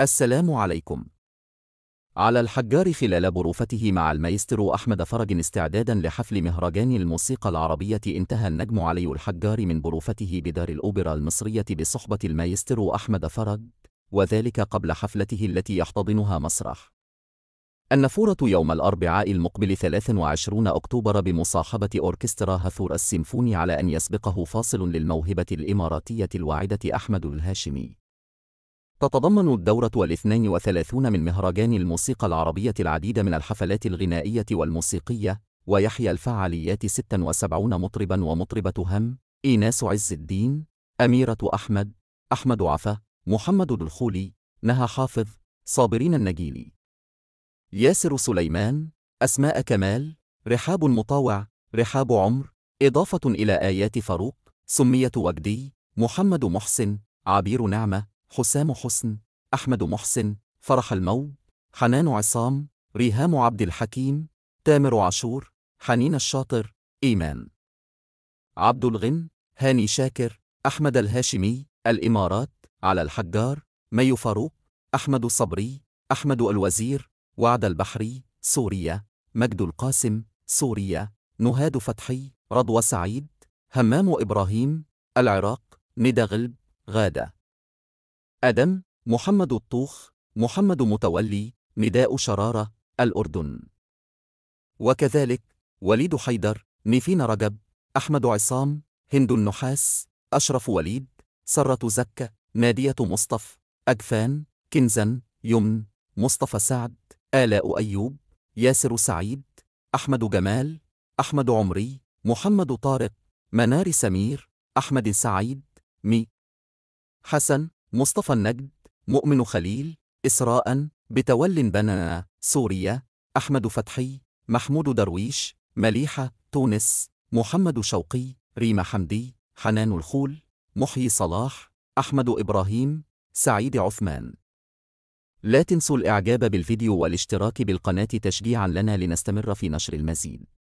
السلام عليكم على الحجار خلال بروفته مع المايسترو أحمد فرج استعدادا لحفل مهرجان الموسيقى العربية انتهى النجم علي الحجار من بروفته بدار الأوبرا المصرية بصحبة المايسترو أحمد فرج وذلك قبل حفلته التي يحتضنها مسرح النافورة يوم الأربعاء المقبل 23 أكتوبر بمصاحبة أوركسترا هثور السيمفوني على أن يسبقه فاصل للموهبة الإماراتية الواعدة أحمد الهاشمي تتضمن الدورة الاثنين وثلاثون من مهرجان الموسيقى العربية العديد من الحفلات الغنائية والموسيقية ويحيى الفعاليات 76 مطربا ومطربة هم إيناس عز الدين أميرة أحمد أحمد عفا محمد دلخولي نهى حافظ صابرين النجيلي ياسر سليمان أسماء كمال رحاب مطاوع رحاب عمر إضافة إلى آيات فاروق سمية وجدي محمد محسن عبير نعمة حسام حسن أحمد محسن فرح المو حنان عصام ريهام عبد الحكيم تامر عاشور حنين الشاطر إيمان عبد الغن هاني شاكر أحمد الهاشمي الإمارات على الحجار مي فاروق أحمد صبري أحمد الوزير وعد البحري سوريا مجد القاسم سوريا نهاد فتحي رضوى سعيد همام إبراهيم العراق ندى غلب غادة أدم محمد الطوخ محمد متولي نداء شرارة الأردن وكذلك وليد حيدر نيفين رجب أحمد عصام هند النحاس أشرف وليد سرة زكة نادية مصطف أجفان كنزا يمن مصطفى سعد آلاء أيوب ياسر سعيد أحمد جمال أحمد عمري محمد طارق منار سمير أحمد سعيد مي حسن مصطفى النجد مؤمن خليل إسراء بتول بنانا سوريا أحمد فتحي محمود درويش مليحة تونس محمد شوقي ريم حمدي حنان الخول محيي صلاح أحمد إبراهيم سعيد عثمان لا تنسوا الإعجاب بالفيديو والاشتراك بالقناة تشجيعا لنا لنستمر في نشر المزيد